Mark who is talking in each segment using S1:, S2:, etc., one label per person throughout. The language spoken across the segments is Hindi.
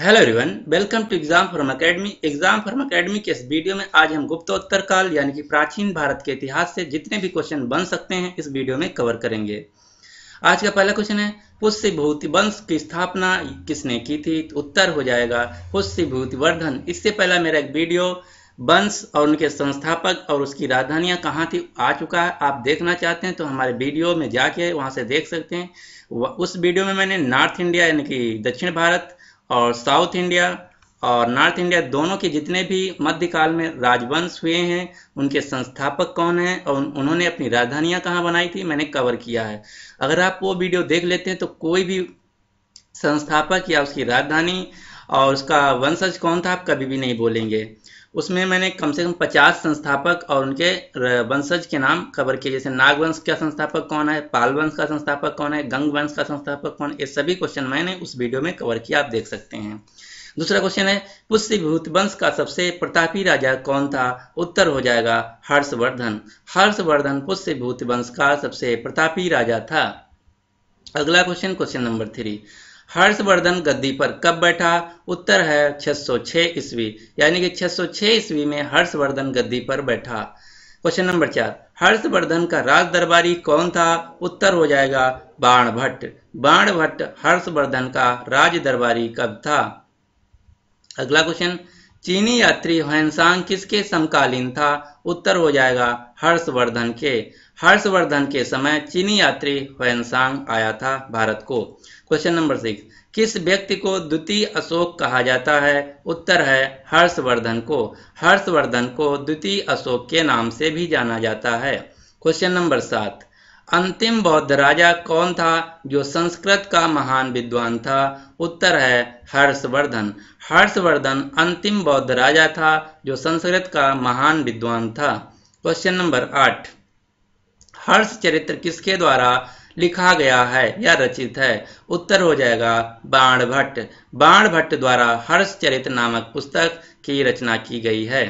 S1: hello everyone welcome to exam form academy exam form academy के इस वीडियो में आज हम गुप्तोत्तर काल यानी कि प्राचीन भारत के इतिहास से जितने भी क्वेश्चन बन सकते हैं इस वीडियो में कवर करेंगे आज का पहला क्वेश्चन है पुष्य भूति वंश की स्थापना किसने की थी तो उत्तर हो जाएगा पुष्य भूति वर्धन इससे पहला मेरा एक वीडियो वंश और उनके संस्थापक और उसकी राजधानियां कहाँ थी आ चुका है आप देखना चाहते हैं तो हमारे वीडियो में जाके वहाँ से देख सकते हैं उस वीडियो में मैंने नॉर्थ इंडिया यानी कि दक्षिण भारत और साउथ इंडिया और नॉर्थ इंडिया दोनों के जितने भी मध्यकाल में राजवंश हुए हैं उनके संस्थापक कौन हैं और उन्होंने अपनी राजधानियां कहाँ बनाई थी मैंने कवर किया है अगर आप वो वीडियो देख लेते हैं तो कोई भी संस्थापक या उसकी राजधानी और उसका वंशज कौन था आप कभी भी नहीं बोलेंगे उसमें मैंने कम से कम पचास संस्थापक और उनके वंशज के नाम कवर किए जैसे नागवंश का संस्थापक कौन है वंश का संस्थापक कौन है गंग वंश का संस्थापक कौन है ये सभी क्वेश्चन मैंने उस वीडियो में कवर किया आप देख सकते हैं दूसरा क्वेश्चन है पुष्यभूत वंश का सबसे प्रतापी राजा कौन था उत्तर हो जाएगा हर्षवर्धन हर्षवर्धन पुष्यभूत वंश का सबसे प्रतापी राजा था अगला question question number three Harshvardhan गद्दी पर कब बैठा उत्तर है 606 ईस्वी यानी कि 606 ईस्वी में हर्षवर्धन गद्दी पर बैठा क्वेश्चन नंबर चार हर्षवर्धन का राज दरबारी कौन था उत्तर हो जाएगा बाण भट्ट बाण भट्ट हर्षवर्धन का राज दरबारी कब था अगला क्वेश्चन चीनी यात्री ह्वेनसांग किसके समकालीन था उत्तर हो जाएगा हर्षवर्धन के हर्षवर्धन के समय चीनी यात्री ह्वेनसांग आया था भारत को क्वेश्चन नंबर सिक्स किस व्यक्ति को द्वितीय अशोक कहा जाता है उत्तर है हर्षवर्धन को हर्षवर्धन को द्वितीय अशोक के नाम से भी जाना जाता है क्वेश्चन नंबर सात अंतिम बौद्ध राजा कौन था जो संस्कृत का महान विद्वान था उत्तर है हर्षवर्धन हर्षवर्धन अंतिम बौद्ध राजा था जो संस्कृत का महान विद्वान था क्वेश्चन नंबर आठ हर्ष चरित्र किसके द्वारा लिखा गया है या रचित है उत्तर हो जाएगा बाण भट्ट बाण भट्ट द्वारा हर्ष चरित्र नामक पुस्तक की रचना की गई है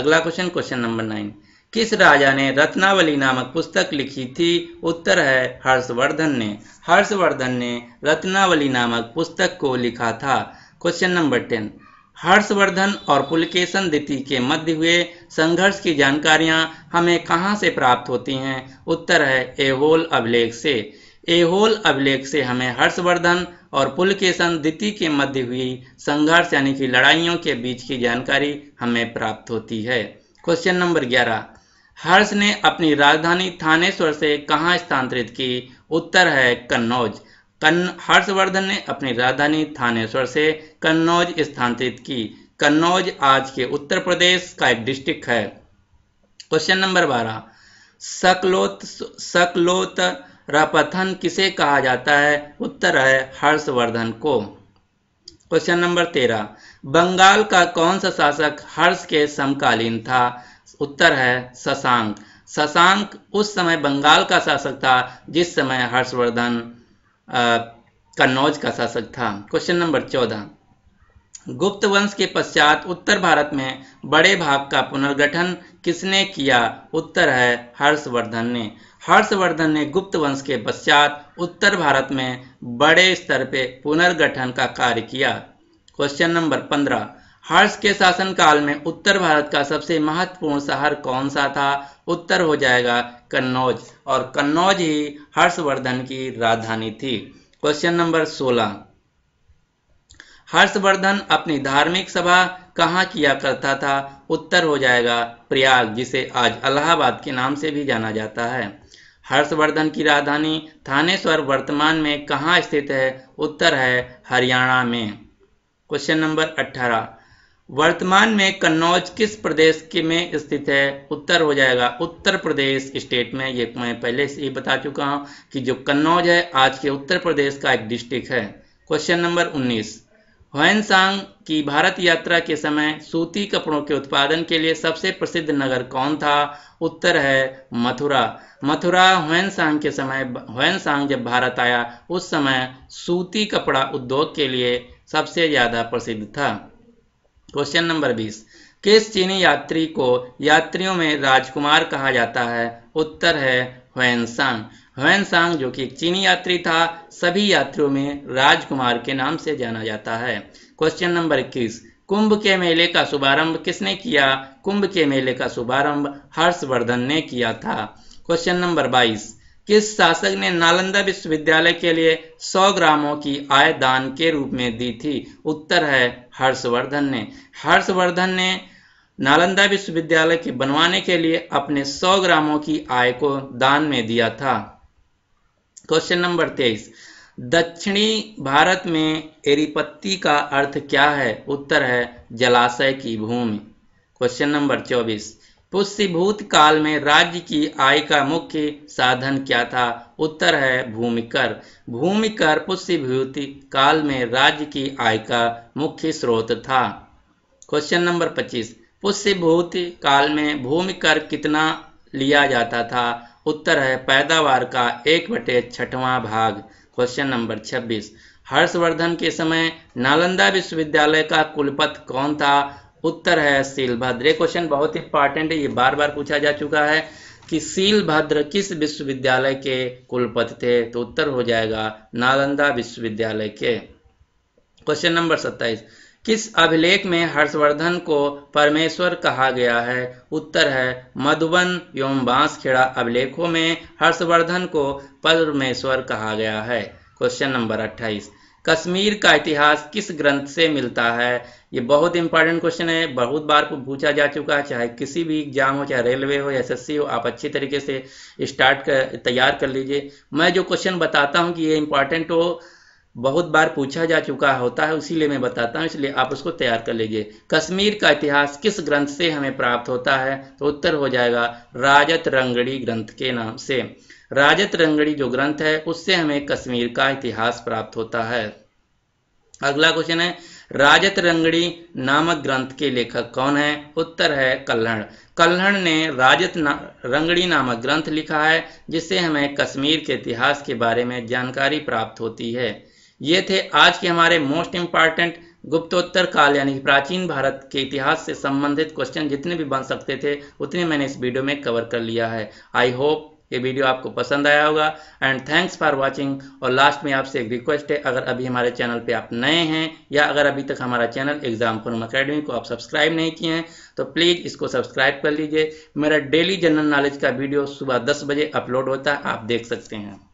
S1: अगला क्वेश्चन क्वेश्चन नंबर नाइन किस राजा ने रत्नावली नामक पुस्तक लिखी थी उत्तर है हर्षवर्धन ने हर्षवर्धन ने रत्नावली नामक पुस्तक को लिखा था क्वेश्चन नंबर टेन हर्षवर्धन और पुलकेशन द्वितीय के मध्य हुए संघर्ष की जानकारियां हमें कहां से प्राप्त होती हैं उत्तर है एहोल अभिलेख से एहोल अभिलेख से हमें हर्षवर्धन और पुलकेशन द्वितीय के मध्य हुई संघर्ष यानी कि लड़ाइयों के बीच की जानकारी हमें प्राप्त होती है क्वेश्चन नंबर ग्यारह हर्ष ने अपनी राजधानी थानेश्वर से कहाँ स्थानांतरित की उत्तर है कन्नौज हर्षवर्धन ने अपनी राजधानी थानेश्वर से कन्नौज स्थानांतरित की कन्नौज आज के उत्तर प्रदेश का एक डिस्ट्रिक्ट है क्वेश्चन नंबर बारह सकलोत सकलोत रापथन किसे कहा जाता है उत्तर है हर्षवर्धन को क्वेश्चन नंबर तेरह बंगाल का कौन सा शासक हर्ष के समकालीन था उत्तर है शशांक शशांक उस समय बंगाल का शासक था जिस समय हर्षवर्धन कन्नौज का शासक था क्वेश्चन नंबर चौदह गुप्त वंश के पश्चात उत्तर भारत में बड़े भाग का पुनर्गठन किसने किया उत्तर है हर्षवर्धन ने हर्षवर्धन ने गुप्त वंश के पश्चात उत्तर भारत में बड़े स्तर पे पुनर्गठन का कार्य किया क्वेश्चन नंबर पंद्रह हर्ष के शासनकाल में उत्तर भारत का सबसे महत्वपूर्ण शहर कौन सा था उत्तर हो जाएगा कन्नौज और कन्नौज ही हर्षवर्धन की राजधानी थी क्वेश्चन नंबर 16 हर्षवर्धन अपनी धार्मिक सभा कहाँ किया करता था उत्तर हो जाएगा प्रयाग जिसे आज अलाहाबाद के नाम से भी जाना जाता है हर्षवर्धन की राजधानी थानेश्वर वर्तमान में कहाँ स्थित है उत्तर है हरियाणा में क्वेश्चन नंबर 18 वर्तमान में कन्नौज किस प्रदेश के में स्थित है उत्तर हो जाएगा उत्तर प्रदेश स्टेट में ये तो मैं पहले से ही बता चुका हूँ कि जो कन्नौज है आज के उत्तर प्रदेश का एक डिस्ट्रिक्ट है क्वेश्चन नंबर 19 होनसांग की भारत यात्रा के समय सूती कपड़ों के उत्पादन के लिए सबसे प्रसिद्ध नगर कौन था उत्तर है मथुरा मथुरा होनसांग के समय होनसांग जब भारत आया उस समय सूती कपड़ा उद्योग के लिए सबसे ज़्यादा प्रसिद्ध था क्वेश्चन नंबर बीस किस चीनी यात्री को यात्रियों में राजकुमार कहा जाता है उत्तर है हुएनसांग हुएनसांग जो कि एक चीनी यात्री था सभी यात्रियों में राजकुमार के नाम से जाना जाता है क्वेश्चन नंबर इक्कीस कुंभ के मेले का शुभारंभ किसने किया कुंभ के मेले का शुभारंभ हर्षवर्धन ने किया था क्वेश्चन नंबर बाईस किस शासक ने नालंदा विश्वविद्यालय के लिए 100 ग्रामों की आय दान के रूप में दी थी उत्तर है हर्षवर्धन ने हर्षवर्धन ने नालंदा विश्वविद्यालय के बनवाने के लिए अपने 100 ग्रामों की आय को दान में दिया था क्वेश्चन नंबर तेईस दक्षिणी भारत में एरीपत्ती का अर्थ क्या है उत्तर है जलाशय की भूमि क्वेश्चन नंबर चौबीस पुष्यभूत काल में राज्य की आय का मुख्य साधन क्या था उत्तर है भूमिकर भूमिकर पुष्यभूत काल में राज्य की आय का मुख्य स्रोत था क्वेश्चन नंबर 25 पुष्यभूत काल में भूमिकर कितना लिया जाता था उत्तर है पैदावार का एक बटे छठवां भाग क्वेश्चन नंबर 26 हर्षवर्धन के समय नालंदा विश्वविद्यालय का कुलपत कौन था उत्तर है सीलभद्र ये क्वेश्चन बहुत इंपॉर्टेंट है ये बार बार पूछा जा चुका है कि सीलभद्र किस विश्वविद्यालय के कुलपति थे तो उत्तर हो जाएगा नालंदा विश्वविद्यालय के क्वेश्चन नंबर सत्ताईस किस अभिलेख में हर्षवर्धन को परमेश्वर कहा गया है उत्तर है मधुबन एवं बांसखेड़ा अभिलेखों में हर्षवर्धन को परमेश्वर कहा गया है क्वेश्चन नंबर अट्ठाईस कश्मीर का इतिहास किस ग्रंथ से मिलता है ये बहुत इंपॉर्टेंट क्वेश्चन है बहुत बार पूछा जा चुका है चाहे किसी भी एग्जाम हो चाहे रेलवे हो एस हो आप अच्छी तरीके से स्टार्ट कर तैयार कर लीजिए मैं जो क्वेश्चन बताता हूँ कि ये इंपॉर्टेंट हो बहुत बार पूछा जा चुका होता है उसीलिए मैं बताता हूँ इसलिए आप उसको तैयार कर लीजिए कश्मीर का इतिहास किस ग्रंथ से हमें प्राप्त होता है तो उत्तर हो जाएगा राजत रंगड़ी ग्रंथ के नाम से राजत रंगड़ी जो ग्रंथ है उससे हमें कश्मीर का इतिहास प्राप्त होता है अगला क्वेश्चन है राजत रंगड़ी नामक ग्रंथ के लेखक कौन है उत्तर है कल्हण कल्हण ने राजत ना, रंगड़ी नामक ग्रंथ लिखा है जिससे हमें कश्मीर के इतिहास के बारे में जानकारी प्राप्त होती है ये थे आज के हमारे मोस्ट इम्पॉर्टेंट गुप्तोत्तर काल यानी प्राचीन भारत के इतिहास से संबंधित क्वेश्चन जितने भी बन सकते थे उतने मैंने इस वीडियो में कवर कर लिया है आई होप ये वीडियो आपको पसंद आया होगा एंड थैंक्स फॉर वाचिंग और लास्ट में आपसे एक रिक्वेस्ट है अगर अभी हमारे चैनल पे आप नए हैं या अगर अभी तक हमारा चैनल एग्जाम फॉर्म अकेडमी को आप सब्सक्राइब नहीं किए हैं तो प्लीज़ इसको सब्सक्राइब कर लीजिए मेरा डेली जनरल नॉलेज का वीडियो सुबह दस बजे अपलोड होता है आप देख सकते हैं